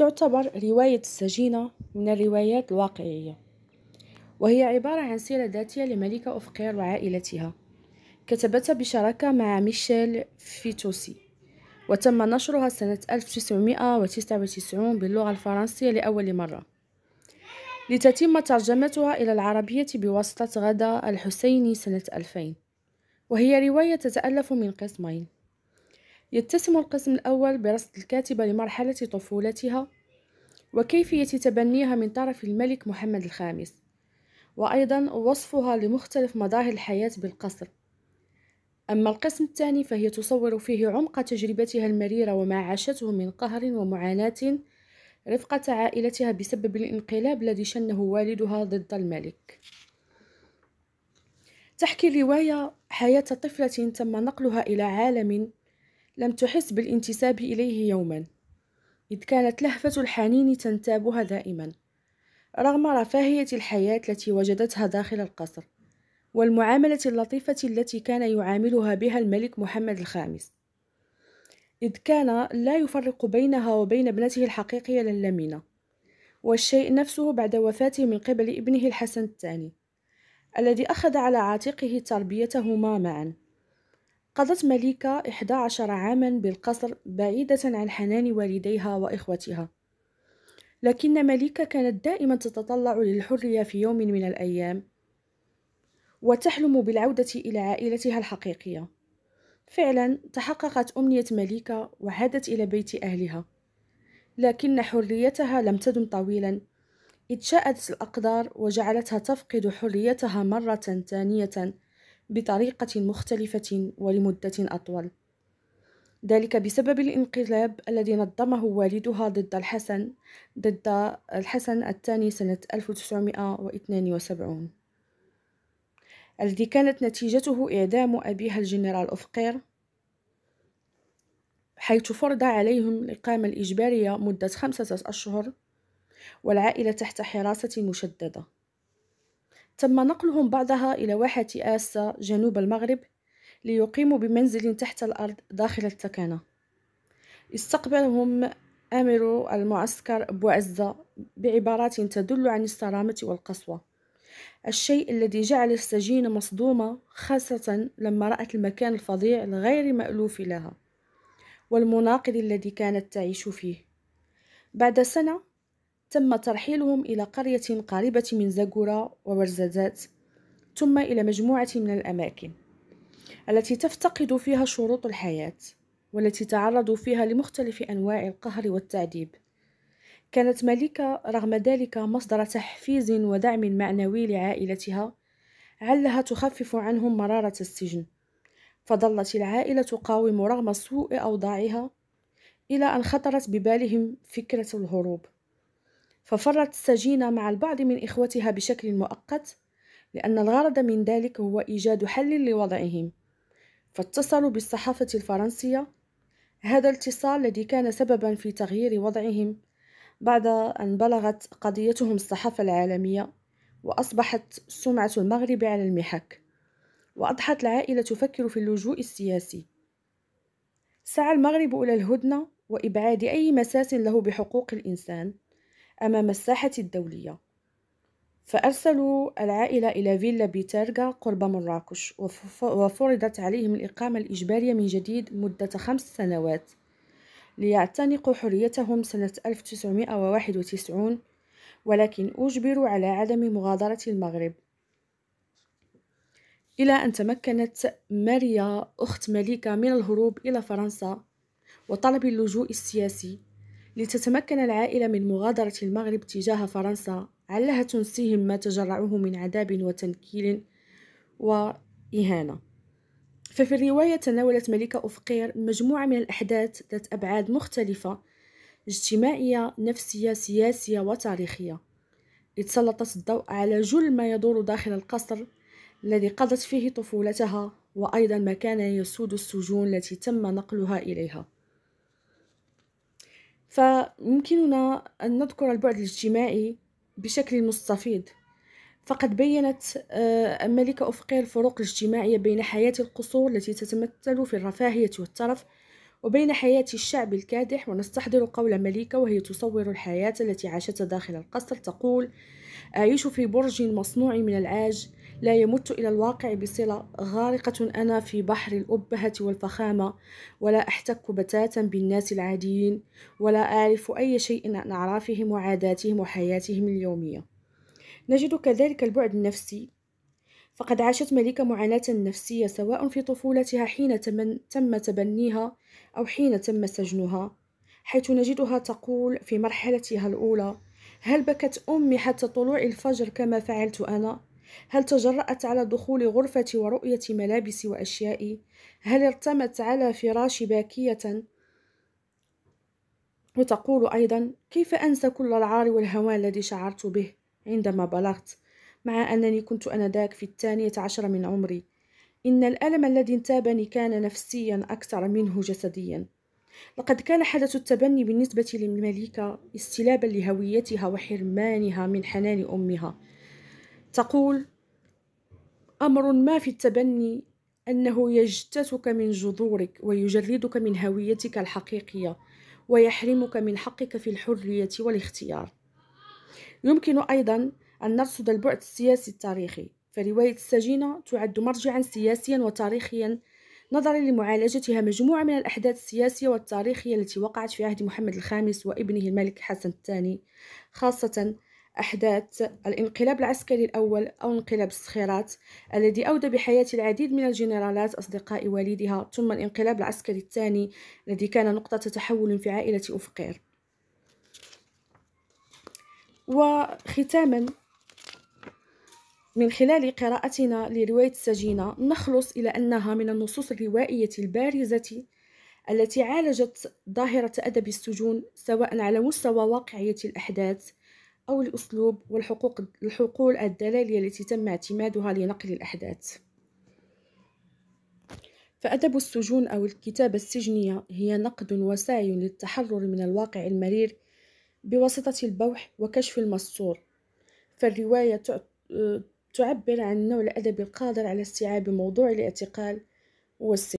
تعتبر رواية السجينة من الروايات الواقعية وهي عبارة عن سيرة ذاتية لملكة أفقير وعائلتها كتبتها بشراكة مع ميشيل فيتوسي وتم نشرها سنة 1999 باللغة الفرنسية لأول مرة لتتم ترجمتها إلى العربية بواسطة غدا الحسيني سنة 2000 وهي رواية تتألف من قسمين يتسم القسم الأول برصد الكاتبة لمرحلة طفولتها وكيفية تبنيها من طرف الملك محمد الخامس وأيضا وصفها لمختلف مظاهر الحياة بالقصر أما القسم الثاني فهي تصور فيه عمق تجربتها المريرة وما عاشته من قهر ومعاناة رفقة عائلتها بسبب الانقلاب الذي شنه والدها ضد الملك تحكي الرواية حياة طفلة تم نقلها إلى عالم لم تحس بالانتساب إليه يوما إذ كانت لهفة الحنين تنتابها دائما رغم رفاهية الحياة التي وجدتها داخل القصر والمعاملة اللطيفة التي كان يعاملها بها الملك محمد الخامس إذ كان لا يفرق بينها وبين ابنته الحقيقية للمينة والشيء نفسه بعد وفاته من قبل ابنه الحسن الثاني الذي أخذ على عاتقه تربيتهما معا قضت مليكة 11 عاما بالقصر بعيدة عن حنان والديها وإخوتها لكن مليكة كانت دائما تتطلع للحرية في يوم من الأيام وتحلم بالعودة إلى عائلتها الحقيقية فعلا تحققت أمنية مليكة وعادت إلى بيت أهلها لكن حريتها لم تدم طويلا إذ شاءت الأقدار وجعلتها تفقد حريتها مرة ثانية بطريقة مختلفة ولمدة أطول ذلك بسبب الانقلاب الذي نظمه والدها ضد الحسن ضد الحسن الثاني سنة 1972 الذي كانت نتيجته إعدام أبيها الجنرال أفقير حيث فرض عليهم الإقامة الإجبارية مدة خمسة أشهر والعائلة تحت حراسة مشددة تم نقلهم بعدها إلى واحة آسة جنوب المغرب ليقيموا بمنزل تحت الأرض داخل التكانة استقبلهم آمر المعسكر أبو عزة بعبارات تدل عن الصرامة والقسوة الشيء الذي جعل السجين مصدومة خاصة لما رأت المكان الفظيع الغير مألوف لها والمناقض الذي كانت تعيش فيه بعد سنة تم ترحيلهم إلى قرية قريبة من زاغورا وورزازات ثم إلى مجموعة من الأماكن التي تفتقد فيها شروط الحياة والتي تعرضوا فيها لمختلف أنواع القهر والتعذيب كانت مالكة رغم ذلك مصدر تحفيز ودعم معنوي لعائلتها علها تخفف عنهم مرارة السجن فظلت العائلة تقاوم رغم سوء أوضاعها إلى أن خطرت ببالهم فكرة الهروب ففرت السجينة مع البعض من إخوتها بشكل مؤقت لأن الغرض من ذلك هو إيجاد حل لوضعهم فاتصلوا بالصحافة الفرنسية هذا الاتصال الذي كان سببا في تغيير وضعهم بعد أن بلغت قضيتهم الصحافة العالمية وأصبحت سمعة المغرب على المحك وأضحت العائلة تفكر في اللجوء السياسي سعى المغرب إلى الهدنة وإبعاد أي مساس له بحقوق الإنسان أمام الساحة الدولية فأرسلوا العائلة إلى فيلا بيترغا قرب مراكش وفرضت عليهم الإقامة الإجبارية من جديد مدة خمس سنوات ليعتنقوا حريتهم سنة 1991 ولكن أجبروا على عدم مغادرة المغرب إلى أن تمكنت ماريا أخت مليكة من الهروب إلى فرنسا وطلب اللجوء السياسي لتتمكن العائلة من مغادرة المغرب تجاه فرنسا علها تنسيهم ما تجرعوه من عذاب وتنكيل وإهانة ففي الرواية تناولت ملكة أفقير مجموعة من الأحداث ذات أبعاد مختلفة اجتماعية نفسية سياسية وتاريخية إذ سلطت الضوء على جل ما يدور داخل القصر الذي قضت فيه طفولتها وأيضا ما كان يسود السجون التي تم نقلها إليها فيمكننا أن نذكر البعد الاجتماعي بشكل مستفيض فقد بينت الملكة آه، أفقية الفروق الاجتماعية بين حياة القصور التي تتمثل في الرفاهية والترف وبين حياة الشعب الكادح ونستحضر قول ملكة وهي تصور الحياة التي عاشتها داخل القصر تقول أعيش في برج مصنوع من العاج لا يمت إلى الواقع بصلة غارقة أنا في بحر الأبهة والفخامة ولا أحتك بتاتا بالناس العاديين ولا أعرف أي شيء عن أعرافهم وعاداتهم وحياتهم اليومية نجد كذلك البعد النفسي فقد عاشت ملكة معاناة نفسية سواء في طفولتها حين تم تبنيها أو حين تم سجنها حيث نجدها تقول في مرحلتها الأولى هل بكت أمي حتى طلوع الفجر كما فعلت أنا؟ هل تجرأت على دخول غرفتي ورؤية ملابسي وأشيائي؟ هل ارتمت على فراشي باكية؟ وتقول أيضا كيف أنسى كل العار والهوان الذي شعرت به عندما بلغت مع أنني كنت أنذاك في الثانية عشر من عمري إن الألم الذي انتابني كان نفسيا أكثر منه جسديا لقد كان حدث التبني بالنسبة للمليكة استلابا لهويتها وحرمانها من حنان أمها تقول أمر ما في التبني أنه يجتثك من جذورك ويجردك من هويتك الحقيقية ويحرمك من حقك في الحرية والاختيار يمكن أيضا أن نرصد البعد السياسي التاريخي فرواية السجينة تعد مرجعا سياسيا وتاريخيا نظرا لمعالجتها مجموعة من الأحداث السياسية والتاريخية التي وقعت في عهد محمد الخامس وابنه الملك حسن الثاني خاصة أحداث الانقلاب العسكري الأول أو انقلاب الصخيرات الذي أودى بحياة العديد من الجنرالات أصدقاء والدها ثم الانقلاب العسكري الثاني الذي كان نقطة تحول في عائلة أفقير وختاما من خلال قراءتنا لرواية سجينة نخلص إلى أنها من النصوص الروائية البارزة التي عالجت ظاهرة أدب السجون سواء على مستوى واقعية الأحداث أو الأسلوب والحقوق الحقول الدلالية التي تم اعتمادها لنقل الأحداث فأدب السجون أو الكتابة السجنية هي نقد وسعي للتحرر من الواقع المرير بواسطة البوح وكشف المستور فالرواية تعبر عن نوع الأدب القادر على استيعاب موضوع الاعتقال والسجن